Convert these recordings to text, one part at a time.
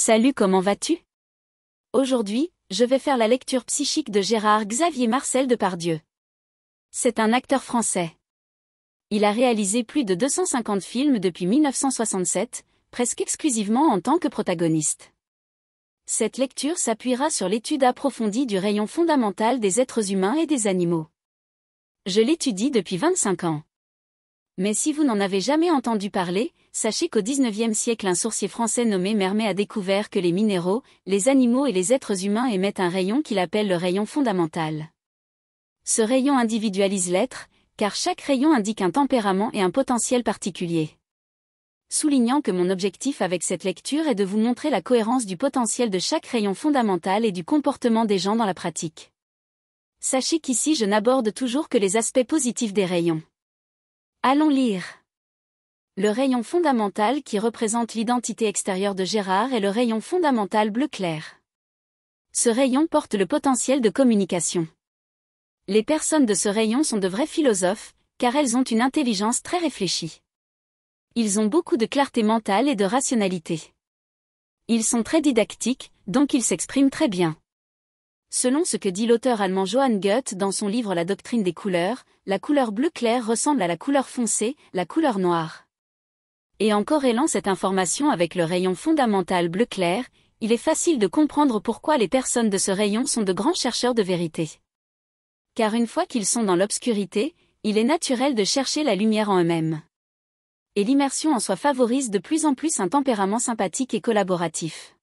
Salut, comment vas-tu Aujourd'hui, je vais faire la lecture psychique de Gérard Xavier Marcel Depardieu. C'est un acteur français. Il a réalisé plus de 250 films depuis 1967, presque exclusivement en tant que protagoniste. Cette lecture s'appuiera sur l'étude approfondie du rayon fondamental des êtres humains et des animaux. Je l'étudie depuis 25 ans. Mais si vous n'en avez jamais entendu parler, sachez qu'au XIXe siècle un sourcier français nommé Mermet a découvert que les minéraux, les animaux et les êtres humains émettent un rayon qu'il appelle le rayon fondamental. Ce rayon individualise l'être, car chaque rayon indique un tempérament et un potentiel particulier. Soulignant que mon objectif avec cette lecture est de vous montrer la cohérence du potentiel de chaque rayon fondamental et du comportement des gens dans la pratique. Sachez qu'ici je n'aborde toujours que les aspects positifs des rayons. Allons lire. Le rayon fondamental qui représente l'identité extérieure de Gérard est le rayon fondamental bleu clair. Ce rayon porte le potentiel de communication. Les personnes de ce rayon sont de vrais philosophes, car elles ont une intelligence très réfléchie. Ils ont beaucoup de clarté mentale et de rationalité. Ils sont très didactiques, donc ils s'expriment très bien. Selon ce que dit l'auteur allemand Johann Goethe dans son livre La doctrine des couleurs, la couleur bleu clair ressemble à la couleur foncée, la couleur noire. Et en corrélant cette information avec le rayon fondamental bleu clair, il est facile de comprendre pourquoi les personnes de ce rayon sont de grands chercheurs de vérité. Car une fois qu'ils sont dans l'obscurité, il est naturel de chercher la lumière en eux-mêmes. Et l'immersion en soi favorise de plus en plus un tempérament sympathique et collaboratif.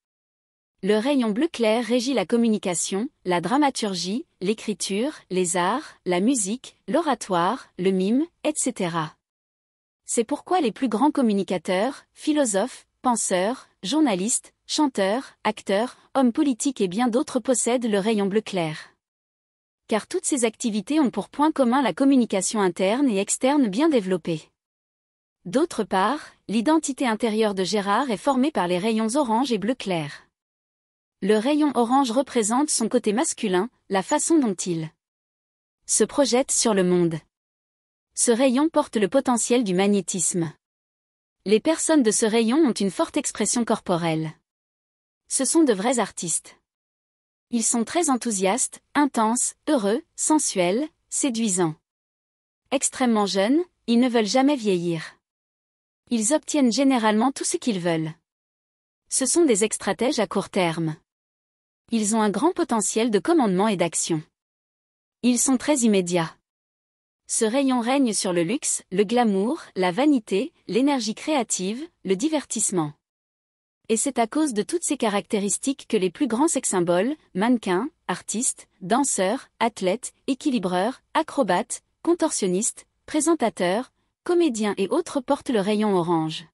Le rayon bleu clair régit la communication, la dramaturgie, l'écriture, les arts, la musique, l'oratoire, le mime, etc. C'est pourquoi les plus grands communicateurs, philosophes, penseurs, journalistes, chanteurs, acteurs, hommes politiques et bien d'autres possèdent le rayon bleu clair. Car toutes ces activités ont pour point commun la communication interne et externe bien développée. D'autre part, l'identité intérieure de Gérard est formée par les rayons orange et bleu clair. Le rayon orange représente son côté masculin, la façon dont il se projette sur le monde. Ce rayon porte le potentiel du magnétisme. Les personnes de ce rayon ont une forte expression corporelle. Ce sont de vrais artistes. Ils sont très enthousiastes, intenses, heureux, sensuels, séduisants. Extrêmement jeunes, ils ne veulent jamais vieillir. Ils obtiennent généralement tout ce qu'ils veulent. Ce sont des stratèges à court terme ils ont un grand potentiel de commandement et d'action. Ils sont très immédiats. Ce rayon règne sur le luxe, le glamour, la vanité, l'énergie créative, le divertissement. Et c'est à cause de toutes ces caractéristiques que les plus grands sex-symboles, mannequins, artistes, danseurs, athlètes, équilibreurs, acrobates, contorsionnistes, présentateurs, comédiens et autres portent le rayon orange.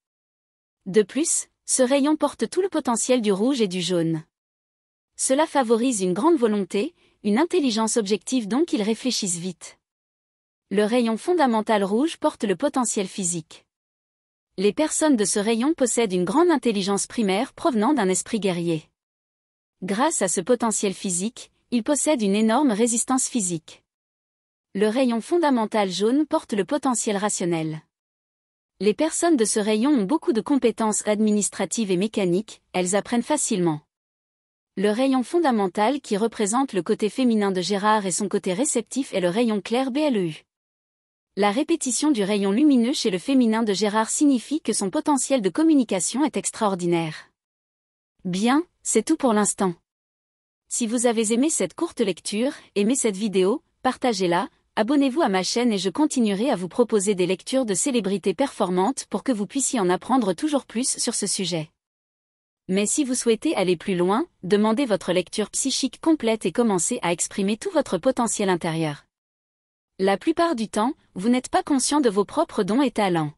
De plus, ce rayon porte tout le potentiel du rouge et du jaune. Cela favorise une grande volonté, une intelligence objective dont ils réfléchissent vite. Le rayon fondamental rouge porte le potentiel physique. Les personnes de ce rayon possèdent une grande intelligence primaire provenant d'un esprit guerrier. Grâce à ce potentiel physique, ils possèdent une énorme résistance physique. Le rayon fondamental jaune porte le potentiel rationnel. Les personnes de ce rayon ont beaucoup de compétences administratives et mécaniques, elles apprennent facilement. Le rayon fondamental qui représente le côté féminin de Gérard et son côté réceptif est le rayon clair BLEU. La répétition du rayon lumineux chez le féminin de Gérard signifie que son potentiel de communication est extraordinaire. Bien, c'est tout pour l'instant. Si vous avez aimé cette courte lecture, aimez cette vidéo, partagez-la, abonnez-vous à ma chaîne et je continuerai à vous proposer des lectures de célébrités performantes pour que vous puissiez en apprendre toujours plus sur ce sujet. Mais si vous souhaitez aller plus loin, demandez votre lecture psychique complète et commencez à exprimer tout votre potentiel intérieur. La plupart du temps, vous n'êtes pas conscient de vos propres dons et talents.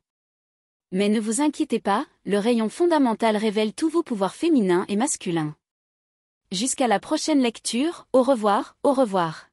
Mais ne vous inquiétez pas, le rayon fondamental révèle tous vos pouvoirs féminins et masculins. Jusqu'à la prochaine lecture, au revoir, au revoir.